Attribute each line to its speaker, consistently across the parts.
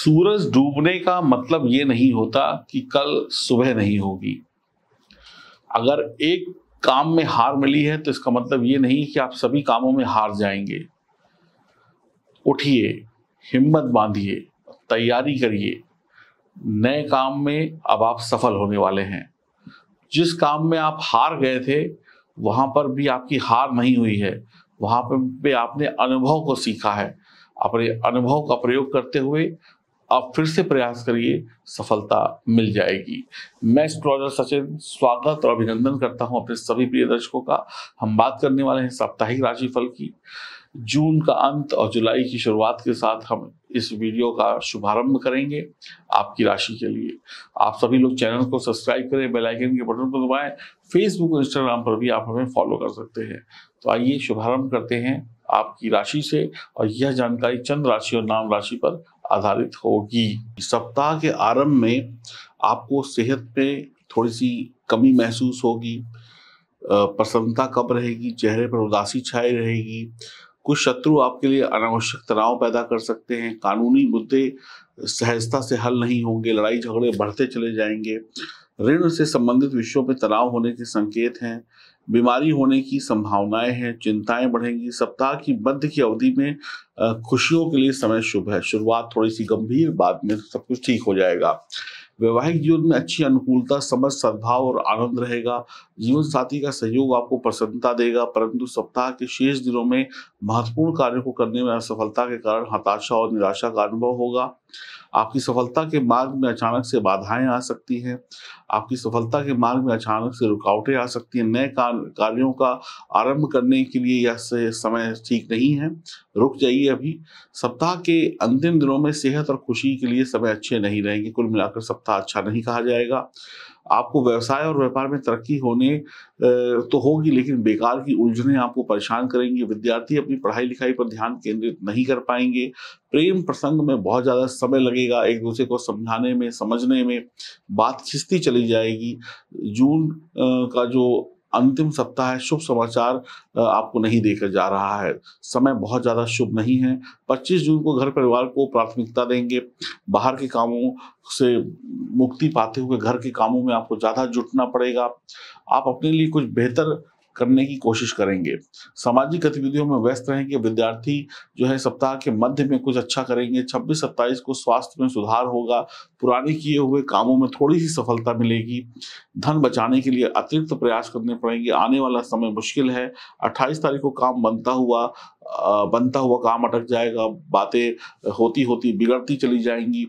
Speaker 1: सूरज डूबने का मतलब ये नहीं होता कि कल सुबह नहीं होगी अगर एक काम में हार मिली है तो इसका मतलब ये नहीं कि आप सभी कामों में हार जाएंगे उठिए हिम्मत बांधिए तैयारी करिए नए काम में अब आप सफल होने वाले हैं जिस काम में आप हार गए थे वहां पर भी आपकी हार नहीं हुई है वहां पर भी आपने अनुभव को सीखा है अपने अनुभव का प्रयोग करते हुए आप फिर से प्रयास करिए सफलता मिल जाएगी मैं एस्ट्रोलॉजर सचिन स्वागत और अभिनंदन करता हूं अपने सभी प्रिय दर्शकों का हम बात करने वाले हैं साप्ताहिक राशिफल की जून का अंत और जुलाई की शुरुआत के साथ हम इस वीडियो का शुभारंभ करेंगे आपकी राशि के लिए आप सभी लोग चैनल को सब्सक्राइब करें बेल आइकन के बटन को दबाएं फेसबुक और इंस्टाग्राम पर भी आप हमें फॉलो कर सकते हैं तो आइए शुभारंभ करते हैं आपकी राशि से और यह जानकारी चंद्र राशि और नाम राशि पर आधारित होगी सप्ताह के आरंभ में आपको सेहत पे थोड़ी सी कमी महसूस होगी प्रसन्नता कम रहेगी चेहरे पर उदासी छाई रहेगी कुछ शत्रु आपके लिए अनावश्यक तनाव पैदा कर सकते हैं कानूनी मुद्दे सहजता से हल नहीं होंगे लड़ाई झगड़े बढ़ते चले जाएंगे ऋण से संबंधित विषयों में तनाव होने के संकेत हैं बीमारी होने की संभावनाएं हैं चिंताएं बढ़ेंगी सप्ताह की मध्य की अवधि में खुशियों के लिए समय शुभ है शुरुआत थोड़ी सी गंभीर बाद में सब कुछ ठीक हो जाएगा वैवाहिक जीवन में अच्छी अनुकूलता समझ सद्भाव और आनंद रहेगा जीवन साथी का सहयोग आपको प्रसन्नता देगा परंतु सप्ताह के शेष दिनों में महत्वपूर्ण कार्यों को करने में असफलता के कारण हताशा और निराशा का अनुभव होगा आपकी सफलता के मार्ग में अचानक से बाधाएं आ सकती हैं आपकी सफलता के मार्ग में अचानक से रुकावटें आ सकती हैं नए कार्यों का आरंभ करने के लिए यह समय ठीक नहीं है रुक जाइए अभी सप्ताह के अंतिम दिनों में सेहत और खुशी के लिए समय अच्छे नहीं रहेंगे कुल मिलाकर सप्ताह अच्छा नहीं कहा जाएगा आपको व्यवसाय और व्यापार में तरक्की होने तो होगी लेकिन बेकार की उलझने आपको परेशान करेंगे विद्यार्थी अपनी पढ़ाई लिखाई पर ध्यान केंद्रित नहीं कर पाएंगे प्रेम प्रसंग में बहुत ज़्यादा समय लगेगा एक दूसरे को समझाने में समझने में बात खिस्ती चली जाएगी जून का जो अंतिम सप्ताह है शुभ समाचार आपको नहीं देकर जा रहा है समय बहुत ज़्यादा शुभ नहीं है 25 जून को घर परिवार को प्राथमिकता देंगे बाहर के कामों से मुक्ति पाते हुए घर के कामों में आपको ज़्यादा जुटना पड़ेगा आप अपने लिए कुछ बेहतर करने की कोशिश करेंगे सामाजिक गतिविधियों में व्यस्त रहेंगे विद्यार्थी जो है सप्ताह के मध्य में कुछ अच्छा करेंगे 26 27 को स्वास्थ्य में सुधार होगा पुराने किए हुए कामों में थोड़ी सी सफलता मिलेगी धन बचाने के लिए अतिरिक्त प्रयास करने पड़ेंगे आने वाला समय मुश्किल है अट्ठाईस तारीख को काम बनता हुआ बनता हुआ काम अटक जाएगा बातें होती होती बिगड़ती चली जाएंगी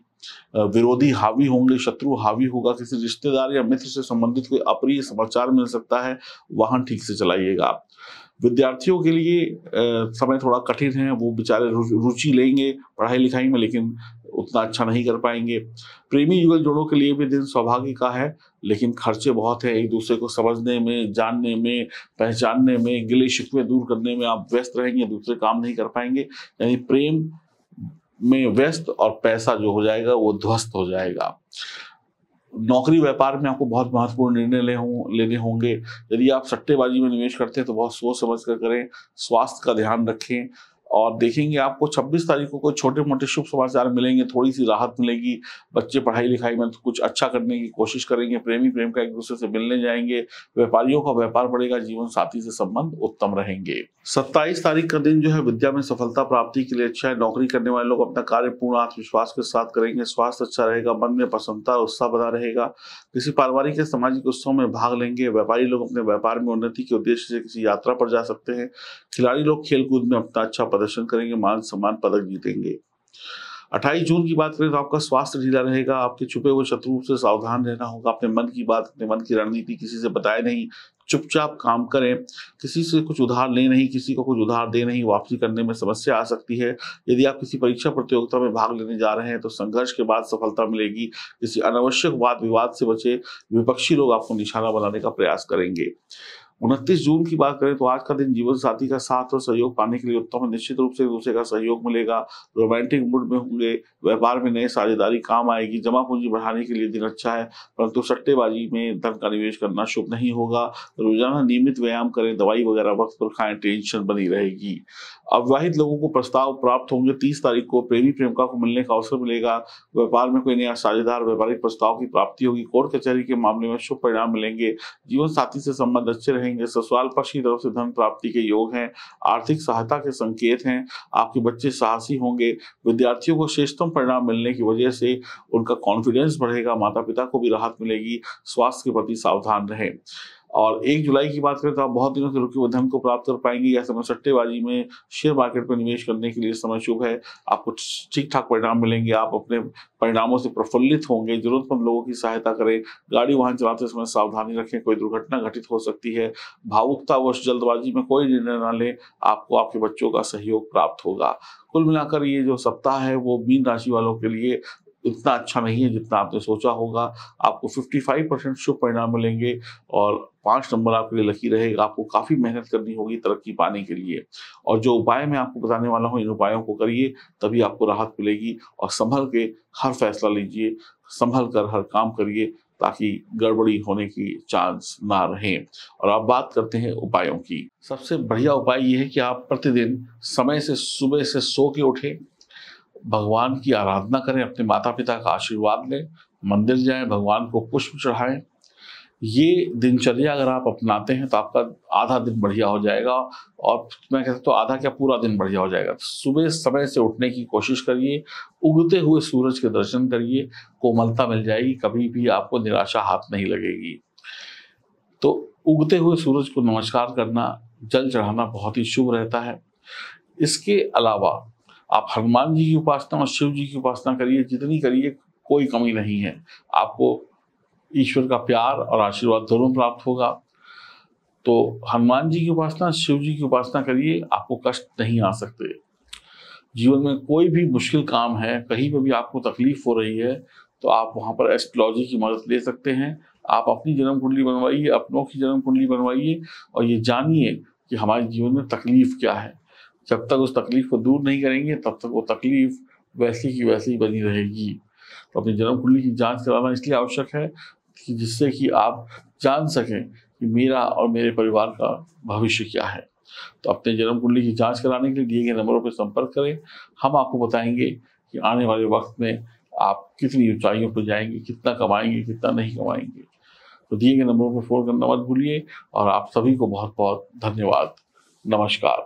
Speaker 1: विरोधी हावी होंगे शत्रु हावी होगा किसी रिश्तेदार या मित्र से संबंधित कोई अप्रिय समाचार मिल सकता है वाहन ठीक से चलाइएगा विद्यार्थियों के लिए समय थोड़ा कठिन है वो बेचारे रुचि लेंगे पढ़ाई लिखाई में लेकिन उतना अच्छा नहीं कर पाएंगे प्रेमी युगल जोड़ों के लिए भी दिन सौभाग्य का है लेकिन खर्चे बहुत हैं एक दूसरे को समझने में जानने में पहचानने में गिले शिकवे दूर करने में आप व्यस्त रहेंगे दूसरे काम नहीं कर पाएंगे यानी प्रेम में व्यस्त और पैसा जो हो जाएगा वो ध्वस्त हो जाएगा नौकरी व्यापार में आपको बहुत महत्वपूर्ण निर्णय ले हों लेने होंगे यदि आप सट्टेबाजी में निवेश करते हैं तो बहुत सोच समझ कर करें स्वास्थ्य का ध्यान रखें और देखेंगे आपको 26 तारीख को छोटे मोटे शुभ समाचार मिलेंगे थोड़ी सी राहत मिलेगी बच्चे पढ़ाई लिखाई में तो कुछ अच्छा करने की कोशिश करेंगे प्रेमी प्रेम का एक दूसरे से मिलने जाएंगे व्यापारियों का व्यापार बढ़ेगा जीवन साथी से संबंध उत्तम रहेंगे सत्ताईस तारीख का दिन जो है विद्या में सफलता प्राप्ति के लिए अच्छा है नौकरी करने वाले लोग अपना कार्य पूर्ण आत्मविश्वास के साथ करेंगे स्वास्थ्य अच्छा रहेगा मन में प्रसन्नता उत्साह बना रहेगा किसी पारिवारिक या सामाजिक उत्सव में भाग लेंगे व्यापारी लोग अपने व्यापार में उन्नति के उद्देश्य से किसी यात्रा पर जा सकते हैं खिलाड़ी लोग खेलकूद में अपना अच्छा प्रदर्शन करेंगे मान सम्मान पदक जीतेंगे 28 जून की बात करें तो आपका स्वास्थ्य ढीला रहेगा आपके छुपे हुए शत्रु से सावधान रहना होगा अपने मन की बात अपने मन की रणनीति किसी से बताए नहीं चुपचाप काम करें किसी से कुछ उधार ले नहीं किसी को कुछ उधार दे नहीं वापसी करने में समस्या आ सकती है यदि आप किसी परीक्षा प्रतियोगिता में भाग लेने जा रहे हैं तो संघर्ष के बाद सफलता मिलेगी किसी अनावश्यक वाद विवाद से बचे विपक्षी लोग आपको निशाना बनाने का प्रयास करेंगे उनतीस जून की बात करें तो आज का दिन जीवन साथी का साथ और सहयोग पाने के लिए उत्तम है निश्चित रूप से एक दूसरे का सहयोग मिलेगा रोमांटिक मूड में होंगे व्यापार में नए साझेदारी काम आएगी जमा पूंजी बढ़ाने के लिए दिन अच्छा है परंतु सट्टेबाजी में धन का निवेश करना शुभ नहीं होगा रोजाना नियमित व्यायाम करें दवाई वगैरह वक्त पर खाएं टेंशन बनी रहेगी अविवाहित लोगों को प्रस्ताव प्राप्त होंगे तीस तारीख को प्रेमी प्रेमिका को मिलने का अवसर मिलेगा व्यापार में कोई नया साझेदार व्यापारिक प्रस्ताव की प्राप्ति होगी कोर्ट कचहरी के मामले में शुभ परिणाम मिलेंगे जीवन साथी से संबंध अच्छे रहेंगे रहेंगे ससुराल पक्ष की तरफ से धन प्राप्ति के योग हैं आर्थिक सहायता के संकेत हैं आपके बच्चे साहसी होंगे विद्यार्थियों को श्रेष्ठतम परिणाम मिलने की वजह से उनका कॉन्फिडेंस बढ़ेगा माता पिता को भी राहत मिलेगी स्वास्थ्य के प्रति सावधान रहें और एक जुलाई की बात करें तो आप बहुत दिनों से रुके हुए धन को प्राप्त कर पाएंगे या समय सट्टेबाजी में शेयर मार्केट में निवेश करने के लिए समय शुभ है आपको ठीक ठाक परिणाम मिलेंगे आप अपने परिणामों से प्रफुल्लित होंगे जरूरतमंद लोगों की सहायता करें गाड़ी वाहन चलाते समय सावधानी रखें कोई दुर्घटना घटित हो सकती है भावुकतावश जल्दबाजी में कोई निर्णय ना लें आपको आपके बच्चों का सहयोग प्राप्त होगा कुल मिलाकर ये जो सप्ताह है वो मीन राशि वालों के लिए इतना अच्छा नहीं है जितना आपने सोचा होगा आपको 55 परसेंट शुभ परिणाम मिलेंगे और पांच नंबर आपके लिए लकी रहेगा आपको काफ़ी मेहनत करनी होगी तरक्की पाने के लिए और जो उपाय मैं आपको बताने वाला हूँ इन उपायों को करिए तभी आपको राहत मिलेगी और संभल के हर फैसला लीजिए संभल कर हर काम करिए ताकि गड़बड़ी होने की चांस ना रहे और आप बात करते हैं उपायों की सबसे बढ़िया उपाय ये है कि आप प्रतिदिन समय से सुबह से सो के उठें भगवान की आराधना करें अपने माता पिता का आशीर्वाद लें मंदिर जाएं भगवान को पुष्प चढ़ाएं ये दिनचर्या अगर आप अपनाते हैं तो आपका आधा दिन बढ़िया हो जाएगा और मैं कहता तो आधा क्या पूरा दिन बढ़िया हो जाएगा तो सुबह समय से उठने की कोशिश करिए उगते हुए सूरज के दर्शन करिए कोमलता मिल जाएगी कभी भी आपको निराशा हाथ नहीं लगेगी तो उगते हुए सूरज को नमस्कार करना जल चढ़ाना बहुत ही शुभ रहता है इसके अलावा आप हनुमान जी की उपासना और शिव जी की उपासना करिए जितनी करिए कोई कमी नहीं है आपको ईश्वर का प्यार और आशीर्वाद दोनों प्राप्त होगा तो हनुमान जी की उपासना शिव जी की उपासना करिए आपको कष्ट नहीं आ सकते जीवन में कोई भी मुश्किल काम है कहीं पर भी आपको तकलीफ हो रही है तो आप वहाँ पर एस्ट्रोलॉजी की मदद ले सकते हैं आप अपनी जन्म कुंडली बनवाइए अपनों की जन्म कुंडली बनवाइए और ये जानिए कि हमारे जीवन में तकलीफ क्या है जब तक उस तकलीफ को दूर नहीं करेंगे तब तक वो तकलीफ वैसी की वैसी ही बनी रहेगी तो अपनी जन्म कुंडली की जांच कराना इसलिए आवश्यक है कि जिससे कि आप जान सकें कि मेरा और मेरे परिवार का भविष्य क्या है तो अपने जन्म कुंडली की जांच कराने के लिए दिए गए नंबरों पर संपर्क करें हम आपको बताएंगे कि आने वाले वक्त में आप कितनी ऊंचाइयों पर जाएंगे कितना कमाएंगे कितना नहीं कमाएंगे तो दिए गए नंबरों पर फ़ोन करना मत भूलिए और आप सभी को बहुत बहुत धन्यवाद नमस्कार